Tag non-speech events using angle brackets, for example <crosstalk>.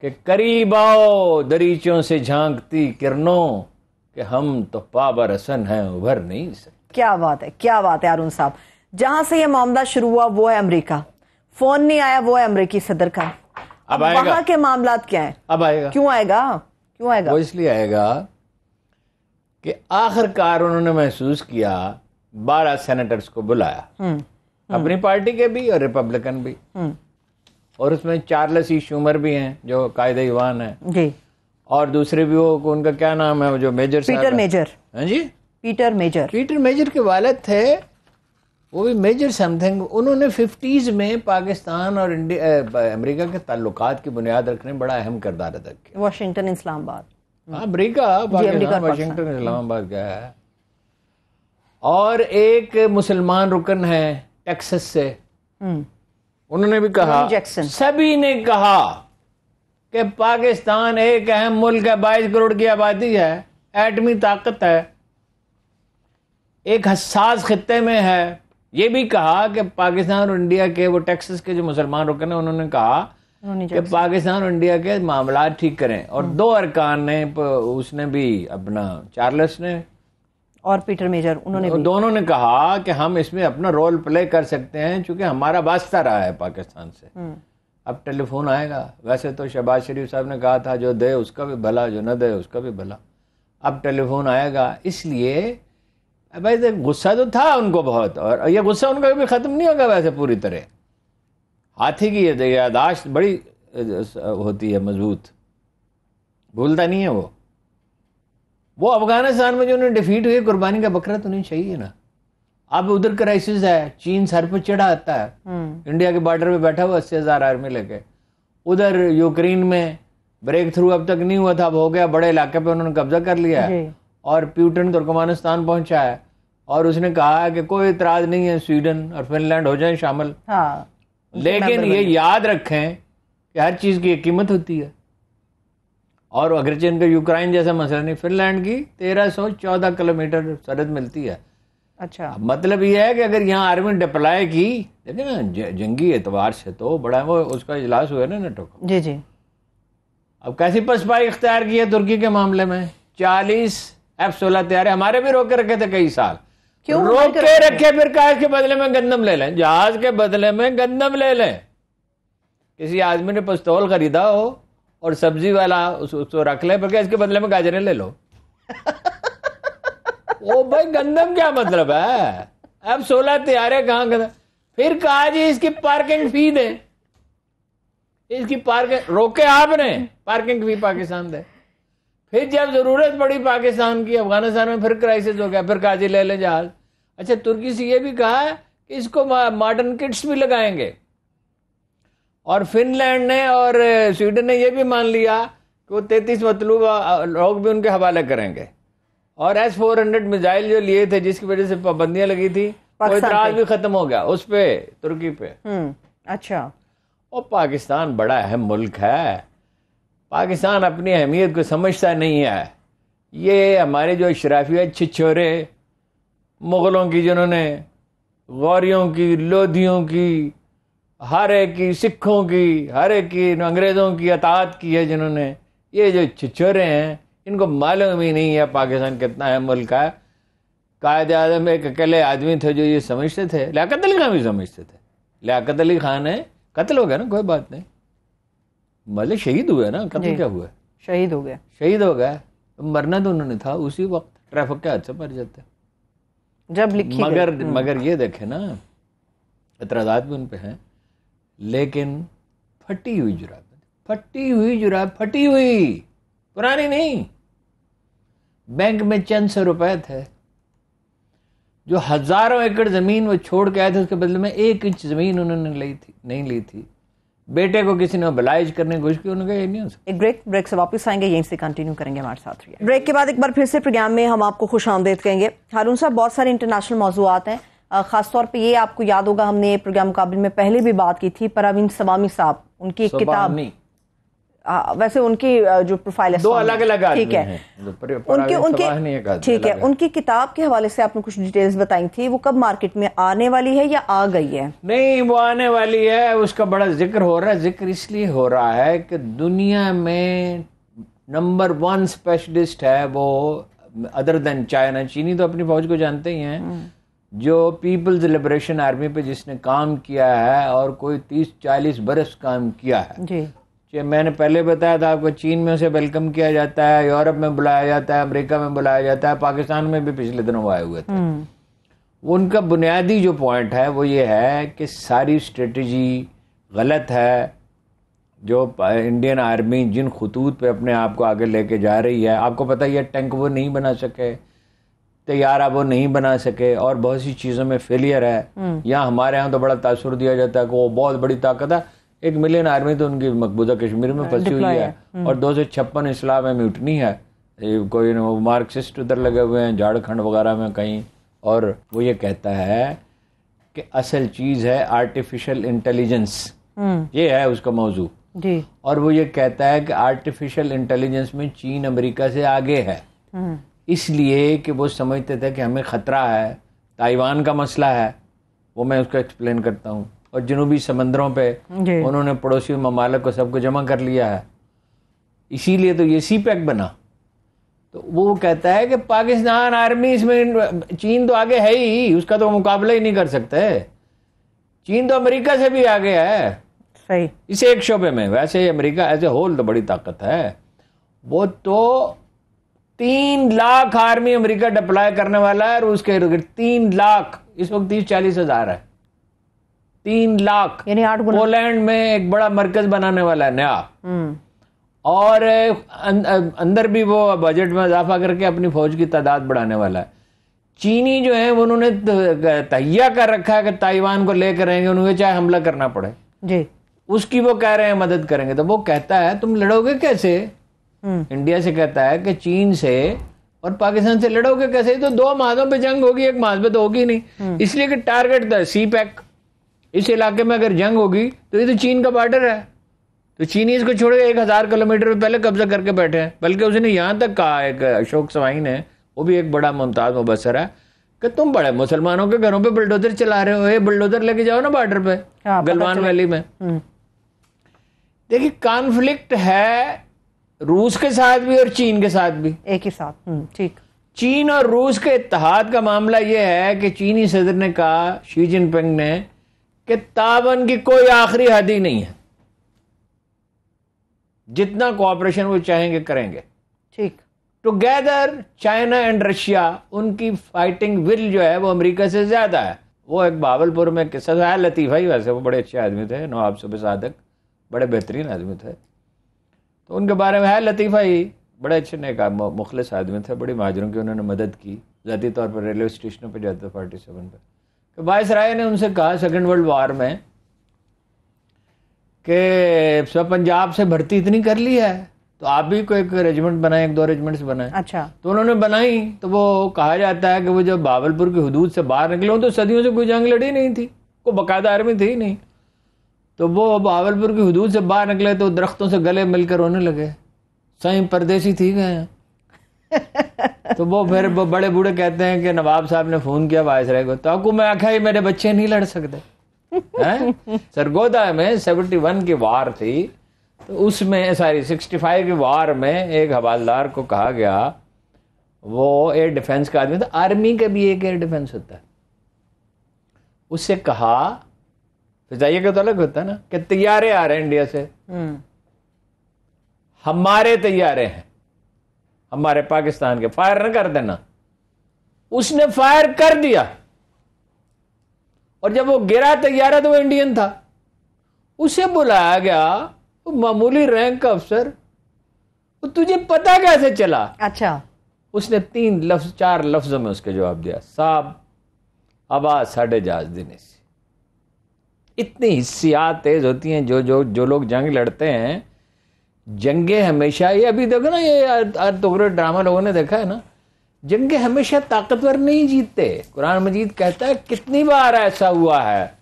कि करीब आओ दरीचों से झांकती किरणों के हम तो पावर हसन है उभर नहीं सकते क्या बात है क्या बात है अरुण साहब जहां से यह मामला शुरू हुआ वो है अमेरिका फोन नहीं आया वो है अमरीकी सदर का अब आएगा वहां के मामला क्या है अब आएगा क्यों आएगा क्यों आएगा वो इसलिए आएगा कि आखिरकार उन्होंने महसूस किया बारह सेनेटर्स को बुलाया हम्म, अपनी हम्म। पार्टी के भी और रिपब्लिकन भी हम्म। और उसमें चार्लस ई शूमर भी हैं जो कायदे ईवान है जी और दूसरे भी वो उनका क्या नाम है जो मेजर पीटर मेजर हैं हाँ जी पीटर मेजर पीटर मेजर के वालद थे वो भी मेजर समथिंग उन्होंने फिफ्टीज़ में पाकिस्तान और इंडिया अमेरिका के ताल्लुक की बुनियाद रखने में बड़ा अहम किरदार अदा किया वाशिंगटन इस्लामाबाद हाँ पाकिस्तान वाशिंगटन इस्लामाबाद गया है और एक मुसलमान रुकन है टेक्सस से हम्म। उन्होंने भी कहा सभी ने कहा कि पाकिस्तान एक अहम मुल्क है बाईस करोड़ की आबादी है एटमी ताकत है एक हसास खत्े में है ये भी कहा कि पाकिस्तान और इंडिया के वो टेक्सस के जो मुसलमान रुके हैं उन्होंने कहा कि पाकिस्तान और इंडिया के मामला ठीक करें और हम्म। दो अरकान ने उसने भी अपना चार्लस ने और पीटर मेजर उन्होंने दोनों ने कहा कि हम इसमें अपना रोल प्ले कर सकते हैं क्योंकि हमारा वास्ता रहा है पाकिस्तान से हम्म। अब टेलीफोन आएगा वैसे तो शहबाज शरीफ साहब ने कहा था जो दे उसका भी भला जो न दे उसका भी भला अब टेलीफोन आएगा इसलिए भाई गुस्सा तो था उनको बहुत और यह गुस्सा उनका कभी ख़त्म नहीं होगा वैसे पूरी तरह हाथी की यादाश्त बड़ी होती है मजबूत भूलता नहीं है वो वो अफगानिस्तान में जो उन्हें डिफीट हुई कुर्बानी का बकरा तो नहीं चाहिए ना अब उधर क्राइसिस है चीन सर पर चढ़ा आता है इंडिया हम्म। के बॉर्डर पे बैठा हुआ अस्सी हजार आर्मी लेके उधर यूक्रेन में ब्रेक थ्रू अब तक नहीं हुआ था अब हो गया बड़े इलाके पे उन्होंने कब्जा कर लिया है और प्यूटन तुर्कमानिस्तान तो पहुंचा है और उसने कहा है कि कोई इतराज नहीं है स्वीडन और फिनलैंड हो जाए शामिल हाँ, लेकिन ये याद रखें कि हर चीज की एक कीमत होती है और अग्रचीन के यूक्राइन जैसे मसला नहीं फिनलैंड की 1314 किलोमीटर सरहद मिलती है अच्छा मतलब यह है कि अगर यहाँ आर्मी डिप्लाई की देखिए ना जंगी एतवार से तो बड़ा वो उसका इजलास हुआ ना नेटो का जी जी अब कैसी पसपाई इख्तियार की है तुर्की के मामले में चालीस एफ सोलह तैयार हमारे भी रोके रखे थे कई साल क्यों रोक के रखे फिर कहा के बदले में गंदम ले लें जहाज के बदले में गंदम ले लें किसी आदमी ने पिस्तौल खरीदा हो और सब्जी वाला उस, उसको रख ले बल्कि इसके बदले में गाजरें ले लो <laughs> ओ भाई गंदम क्या मतलब है अब सोलह है कहाँ गंदम फिर कहा जी इसकी पार्किंग फी दे इसकी पार्किंग रोके आपने पार्किंग फी पाकिस्तान दे फिर जब जरूरत पड़ी पाकिस्तान की अफगानिस्तान में फिर क्राइसिस हो गया फिर काजी ले ले जहाज अच्छा तुर्की से ये भी कहा है कि इसको मॉडर्न किट्स भी लगाएंगे और फिनलैंड ने और स्वीडन ने यह भी मान लिया कि वो तैतीस मतलूब लोग भी उनके हवाले करेंगे और एस फोर हंड्रेड मिज़ाइल जो लिए थे जिसकी वजह से पाबंदियां लगी थी वो इतराज भी खत्म हो गया उस पर तुर्की पे हम्म, अच्छा और पाकिस्तान बड़ा अहम मुल्क है पाकिस्तान अपनी अहमियत को समझता नहीं है ये हमारे जो शराफिया छिछोरे मुग़लों की जिन्होंने गौरियों की लोधियों की हर एक की सिखों की हर एक की अंग्रेज़ों की अतात की है जिन्होंने ये जो छिछोरे हैं इनको मालूम ही नहीं है पाकिस्तान कितना है मुल्क है कायद आजम एक अकेले आदमी थे जो ये समझते थे लियाकत अली खान भी समझते थे लियाकत अली खान है कत्ल हो गया ना कोई बात नहीं मतलब शहीद हुए ना कत्ल क्या हुआ शहीद हो गया शहीद हो गया तो मरना तो उन्होंने था उसी वक्त ट्रैफिक के हाथ से मर जाते जब लिखी मगर हम्म। मगर ये देखे ना इतराजात भी उन पर हैं लेकिन फटी हुई जुराब फटी हुई जुराब फटी हुई पुरानी नहीं बैंक में चंद सौ रुपए थे जो हजारों एकड़ जमीन वो छोड़ के आए थे उसके बदले में एक इंच जमीन उन्होंने ली थी नहीं ली थी बेटे को किसी ने बलाइज करने की कोशिश की उन्होंने कहा नहीं हो सकता एक ब्रेक ब्रेक से वापस आएंगे यहीं से कंटिन्यू करेंगे हमारे साथ ब्रेक के बाद एक बार फिर से प्रोग्राम में हम आपको खुश आमदेद कहेंगे हारून साहब बहुत सारे इंटरनेशनल मौजूद हैं खासतौर पे ये आपको याद होगा हमने प्रोग्राम मुकाबले में पहले भी बात की थी परवीन सवामी साहब उनकी एक किताब आ, वैसे उनकी जो प्रोफाइल है दो अलग अलग ठीक है, उनके उनके ठीक है उनकी किताब के हवाले से आपने कुछ डिटेल्स बताई थी वो कब मार्केट में आने वाली है या आ गई है नहीं वो आने वाली है उसका बड़ा जिक्र हो रहा है जिक्र इसलिए हो रहा है कि दुनिया में नंबर वन स्पेशलिस्ट है वो अदर देन चाइना चीनी तो अपनी फौज को जानते ही हैं हम्म। जो पीपल्स लिबरेशन आर्मी पे जिसने काम किया है और कोई तीस चालीस बरस काम किया है जी मैंने पहले बताया था आपको चीन में उसे वेलकम किया जाता है यूरोप में बुलाया जाता है अमेरिका में बुलाया जाता है पाकिस्तान में भी पिछले दिनों वो आए हुए थे हम्म। उनका बुनियादी जो पॉइंट है वो ये है कि सारी स्ट्रेटजी गलत है जो इंडियन आर्मी जिन खतूत पे अपने आप को आगे लेके जा रही है आपको पता यह है टैंक वो नहीं बना सके तैयार तो आप वो नहीं बना सके और बहुत सी चीज़ों में फेलियर है हम्म। या हमारे यहाँ तो बड़ा तासुर दिया जाता है कि वो बहुत बड़ी ताकत है एक मिलियन आर्मी तो उनकी मकबूजा कश्मीर में फंसी हुई है हम्म। और दो सौ छप्पन इस्लाम में म्यूटनी है कोई मार्क्सिस्ट उधर लगे हुए हैं झारखंड वगैरह में कहीं और वो ये कहता है कि असल चीज़ है आर्टिफिशियल हम्म। इंटेलिजेंस ये है उसका मौजू जी और वो ये कहता है कि आर्टिफिशियल इंटेलिजेंस में चीन अमेरिका से आगे है इसलिए कि वो समझते थे कि हमें ख़तरा है ताइवान का मसला है वो मैं उसको एक्सप्लेन करता हूँ और जनूबी समंदरों पे उन्होंने पड़ोसी ममालक को सबको जमा कर लिया है इसीलिए तो ये सी पैक e बना तो वो कहता है कि पाकिस्तान आर्मी इसमें चीन तो आगे है ही उसका तो मुकाबला ही नहीं कर सकते चीन तो अमेरिका से भी आगे है सही इस एक शोबे में वैसे ही अमेरिका एज ए होल तो बड़ी ताकत है वो तो तीन लाख आर्मी अमेरिका डिप्लॉय करने वाला है और उसके तीन लाख इस वक्त तीस चालीस हजार है तीन लाख यानी आठ पोलैंड में एक बड़ा मरकज बनाने वाला है नया हम्म। और अं, अंदर भी वो बजट में इजाफा करके अपनी फौज की तादाद बढ़ाने वाला है चीनी जो है उन्होंने तहिया कर रखा है कि ताइवान को लेकर आएंगे उन्हें चाहे हमला करना पड़े जी उसकी वो कह रहे हैं मदद करेंगे तो वो कहता है तुम लड़ोगे कैसे हम्म। इंडिया से कहता है कि चीन से और पाकिस्तान से लड़ोगे कैसे तो दो महाजों पे जंग होगी एक महाज पे तो होगी नहीं हम्म। इसलिए कि टारगेट था सी पैक e इस इलाके में अगर जंग होगी तो ये तो चीन का बॉर्डर है तो चीनी इसको छोड़ एक हजार किलोमीटर पहले कब्जा करके बैठे हैं बल्कि उसने यहाँ तक कहा एक अशोक सवाई है वो भी एक बड़ा मुमताज मुबसर है कि तुम बड़े मुसलमानों के घरों पे बुलडोजर चला रहे हो ये बुलडोजर लेके जाओ ना बॉर्डर पे हाँ, गलवान वैली में हम्म। देखिए कॉन्फ्लिक्ट है रूस के साथ भी और चीन के साथ भी एक ही साथ हम्म, ठीक चीन और रूस के इतिहाद का मामला यह है कि चीनी सदर ने कहा शी जिनपिंग ने कि तावन की कोई आखिरी हद ही नहीं है जितना कोऑपरेशन वो चाहेंगे करेंगे ठीक टुगेदर तो चाइना एंड रशिया उनकी फाइटिंग विल जो है वो अमेरिका से ज़्यादा है वो एक बाबलपुर में किस्सा है ही वैसे वो बड़े अच्छे आदमी थे नवाब सुबह सादक बड़े बेहतरीन आदमी थे तो उनके बारे में है लतीफ़ा ही बड़े अच्छे ने कहा मुखलस आदमी थे बड़ी माजरों की उन्होंने मदद की ज़ाती तौर पर रेलवे स्टेशनों पर जाते फोर्टी सेवन पर तो बायस राय ने उनसे कहा सेकेंड वर्ल्ड वार में कि सब पंजाब से भर्ती इतनी कर ली है तो आप भी कोई एक रेजिमेंट बनाए एक दो रेजिमेंट्स बनाए अच्छा तो उन्होंने बनाई तो वो कहा जाता है कि वो जब बावलपुर की हदूद से बाहर निकले तो सदियों से कोई जंग लड़ी नहीं थी कोई बाकायदा आर्मी थी नहीं तो वो भावलपुर की हदूद से बाहर निकले तो दरख्तों से गले मिलकर रोने लगे सही परदेसी थी गए <laughs> तो वो फिर वो बड़े बूढ़े कहते हैं कि नवाब साहब ने फोन किया वायसराय को तो आपको मैं आखा ही मेरे बच्चे नहीं लड़ सकते <laughs> हैं सरगोदा में सेवेंटी वन की वार थी तो उसमें सॉरी सिक्सटी फाइव की वार में एक हवालदार को कहा गया वो एयर डिफेंस का आदमी था आर्मी का भी एक एयर डिफेंस होता है उससे कहा तो जाइएगा तो अलग होता है ना कि तैयारे आ रहे हैं इंडिया से हम्म। हमारे तैयारे हैं हमारे पाकिस्तान के फायर ना कर देना उसने फायर कर दिया और जब वो गिरा तैयारा तो वो इंडियन था उसे बुलाया गया वो मामूली रैंक का अफसर तो तुझे पता कैसे चला अच्छा उसने तीन लफ्ज चार लफ्जों में उसके जवाब दिया साहब आवाज साढ़े जहाज देने से इतनी हिस्सियात तेज होती हैं जो जो जो लोग जंग लड़ते हैं जंगे हमेशा ये अभी देखो ना ये तो ड्रामा लोगों ने देखा है ना जंगे हमेशा ताकतवर नहीं जीतते कुरान मजीद कहता है कितनी बार ऐसा हुआ है